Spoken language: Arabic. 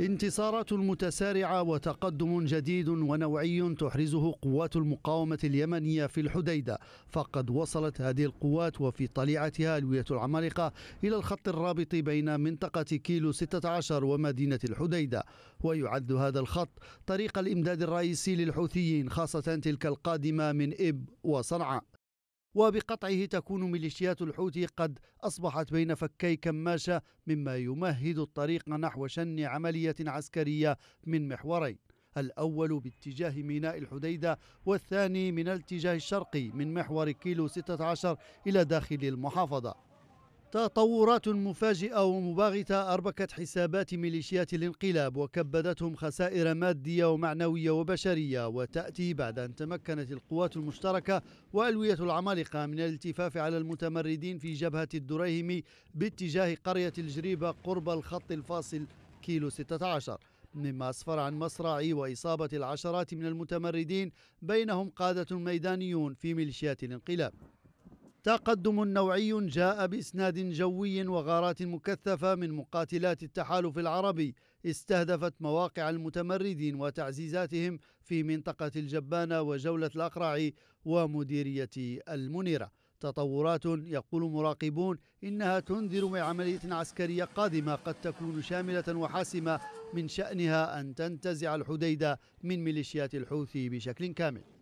انتصارات متسارعة وتقدم جديد ونوعي تحرزه قوات المقاومة اليمنية في الحديدة فقد وصلت هذه القوات وفي طليعتها الويه العمالقة إلى الخط الرابط بين منطقة كيلو 16 ومدينة الحديدة ويعد هذا الخط طريق الإمداد الرئيسي للحوثيين خاصة تلك القادمة من إب وصنعاء وبقطعه تكون ميليشيات الحوثي قد أصبحت بين فكي كماشة مما يمهد الطريق نحو شن عملية عسكرية من محورين الأول باتجاه ميناء الحديدة والثاني من الاتجاه الشرقي من محور كيلو 16 إلى داخل المحافظة تطورات مفاجئة ومباغتة أربكت حسابات ميليشيات الانقلاب وكبدتهم خسائر مادية ومعنوية وبشرية وتأتي بعد أن تمكنت القوات المشتركة وألوية العمالقة من الالتفاف على المتمردين في جبهة الدريهم باتجاه قرية الجريبة قرب الخط الفاصل كيلو 16 مما أسفر عن مصرع وإصابة العشرات من المتمردين بينهم قادة ميدانيون في ميليشيات الانقلاب تقدم نوعي جاء باسناد جوي وغارات مكثفه من مقاتلات التحالف العربي استهدفت مواقع المتمردين وتعزيزاتهم في منطقه الجبانه وجوله الاقرع ومديريه المنيره تطورات يقول مراقبون انها تنذر بعمليه عسكريه قادمه قد تكون شامله وحاسمه من شانها ان تنتزع الحديده من ميليشيات الحوثي بشكل كامل